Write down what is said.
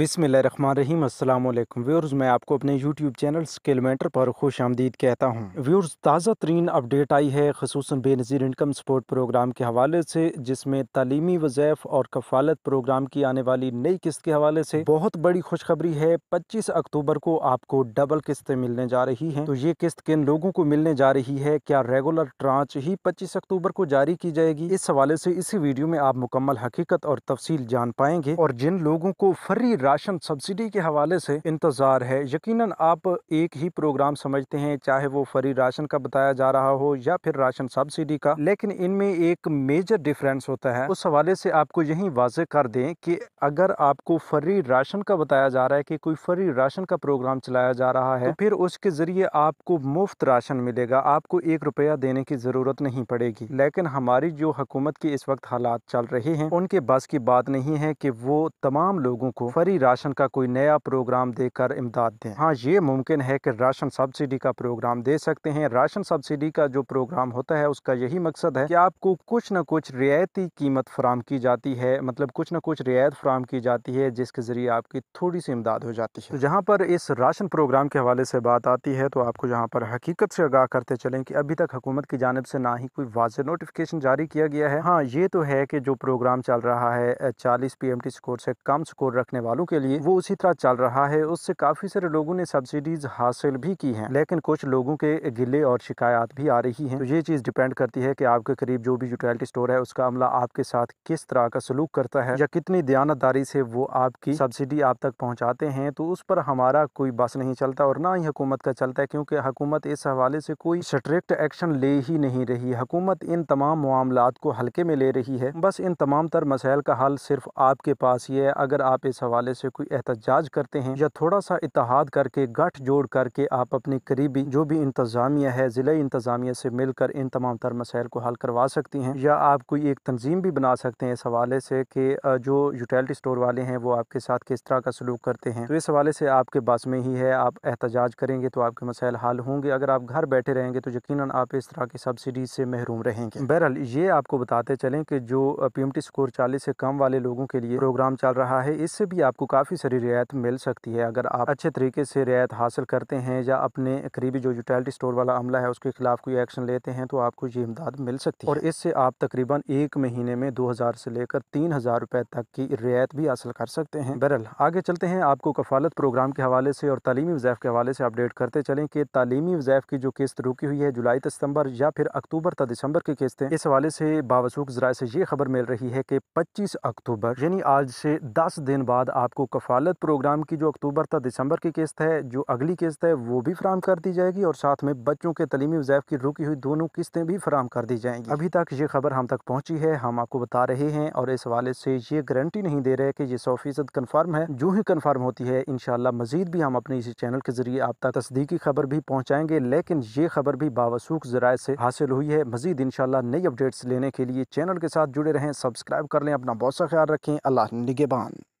बिसमीम अल्लाम व्यूर्स मैं आपको अपने यूट्यूब चैनल मैटर पर खुश आमदीद कहता हूँ व्यूर्स ताज़ा तरीन अपडेट आई है खसूस बेनज़ीर इनकम सपोर्ट प्रोग्राम के हवाले से जिसमें तालीमी वज़ैफ़ और कफालत प्रोग्राम की आने वाली नई किस्त के हवाले से बहुत बड़ी खुशखबरी है पच्चीस अक्टूबर को आपको डबल किस्तें मिलने जा रही हैं तो ये किस्त किन लोगों को मिलने जा रही है क्या रेगुलर ट्रांच ही पच्चीस अक्टूबर को जारी की जाएगी इस हवाले से इसी वीडियो में आप मुकम्मल हकीकत और तफसील जान पाएंगे और जिन लोगों को फर्री राशन सब्सिडी के हवाले से इंतज़ार है यकीनन आप एक ही प्रोग्राम समझते हैं चाहे वो फ्री राशन का बताया जा रहा हो या फिर राशन सब्सिडी का लेकिन इनमें एक मेजर डिफरेंस होता है उस हवाले से आपको यही वाजे कर दें कि अगर आपको फ्री राशन का बताया जा रहा है कि कोई फ्री राशन का प्रोग्राम चलाया जा रहा है तो फिर उसके ज़रिए आपको मुफ्त राशन मिलेगा आपको एक रुपया देने की ज़रूरत नहीं पड़ेगी लेकिन हमारी जो हकूमत के इस वक्त हालात चल रहे हैं उनके बस की बात नहीं है कि वो तमाम लोगों को फ्री फ्री राशन का कोई नया प्रोग्राम देकर इमदाद दें हाँ ये मुमकिन है कि राशन सब्सिडी का प्रोग्राम दे सकते हैं राशन सब्सिडी का जो प्रोग्राम होता है उसका यही मकसद है कि आपको कुछ ना कुछ रियायती कीमत फराम की जाती है मतलब कुछ ना कुछ रियायत फराम की जाती है जिसके ज़रिए आपकी थोड़ी सी इमदाद हो जाती है तो जहाँ पर इस राशन प्रोग्राम के हवाले से बात आती है तो आपको यहाँ पर हकीकत से आगाह करते चलें कि अभी तक हुकूमत की जानब से ना ही कोई वाज नोटिफिकेशन जारी किया गया है हाँ ये तो है कि जो प्रोग्राम चल रहा है चालीस पी एम टी स्कोर से कम स्कोर रखने वाले वालों के लिए वो उसी तरह चल रहा है उससे काफ़ी सारे लोगों ने सब्सिडीज़ हासिल भी की हैं लेकिन कुछ लोगों के गिले और शिकायत भी आ रही हैं तो ये चीज़ डिपेंड करती है कि आपके करीब जो भी यूटिलिटी स्टोर है उसका अमला आपके साथ किस तरह का सलूक करता है या कितनी दयानतदारी से वो आपकी सब्सिडी आप तक पहुँचाते हैं तो उस पर हमारा कोई बस नहीं चलता और ना ही हुकूमत का चलता है क्योंकि हुकूमत इस हवाले से कोई स्ट्रिक्ट एक्शन ले ही नहीं रही हुकूमत इन तमाम मामला को हल्के में ले रही है बस इन तमाम तर मसाइल का हल सिर्फ आपके पास ही है अगर आप इस हवाले हवाले से कोई एहतजाज करते हैं या थोड़ा सा इतिहाद करके गठ जोड़ करके आप अपने करीबी जो भी इंतज़ामिया है ज़िले इंतज़ामिया से मिलकर इन तमाम तर मसाइल को हल करवा सकती हैं या आप कोई एक तंजीम भी बना सकते हैं इस हवाले से कि जो यूटिलिटी स्टोर वाले हैं वो आपके साथ किस तरह का सलूक करते हैं तो इस हवाले से आपके बस में ही है आप एहतजाज करेंगे तो आपके मसाइल हल होंगे अगर आप घर बैठे रहेंगे तो यकीन आप इस तरह की सब्सिडी से महरूम रहेंगे बहरहाल ये आपको बताते चलें कि जो पी एम टी स्कोर चालीस से कम वाले लोगों के लिए प्रोग्राम चल रहा है इससे भी आप आपको काफ़ी सारी रियायत मिल सकती है अगर आप अच्छे तरीके से रियायत हासिल करते हैं या अपने करीबी जो यूटैलिटी स्टोर वाला अमला है उसके खिलाफ कोई एक्शन लेते हैं तो आपको ये इमदाद मिल सकती है और इससे आप तकरीबन एक महीने में दो हज़ार से लेकर तीन हज़ार रुपये तक की रियायत भी हासिल कर सकते हैं बहरल आगे चलते हैं आपको कफालत प्रोग्राम के हवाले से और तलीमी वजैफ़ के हवाले से अपडेट करते चलें कि तलीमी वजैफ़ की जो किस्त रुकी हुई है जुलाई सितंबर या फिर अक्टूबर तक दिसंबर की किस्तें इस हवाले से बावसूख ज़रा से ये खबर मिल रही है कि पच्चीस अक्टूबर यानी आज से दस दिन बाद आपको कफालत प्रोग्राम की जो अक्टूबर तक दिसंबर की किस्त है जो अगली किस्त है वो भी फ्राहम कर दी जाएगी और साथ में बच्चों के तलीमी वजैफ़ की रुकी हुई दोनों किस्तें भी फ्राहम कर दी जाएंगी अभी तक ये खबर हम तक पहुँची है हम आपको बता रहे हैं और इस हवाले से ये गारंटी नहीं दे रहे कि ये सौ फीसद कन्फर्म है जो ही कन्फर्म होती है इन मज़ीद भी हम अपने इसी चैनल के ज़रिए आप तक तस्दीकी खबर भी पहुँचाएंगे लेकिन ये खबर भी बावसूख ज़राए से हासिल हुई है मज़ीद इन नई अपडेट्स लेने के लिए चैनल के साथ जुड़े रहें सब्सक्राइब कर लें अपना बहुत सा ख्याल रखें अल्लाह निगेबान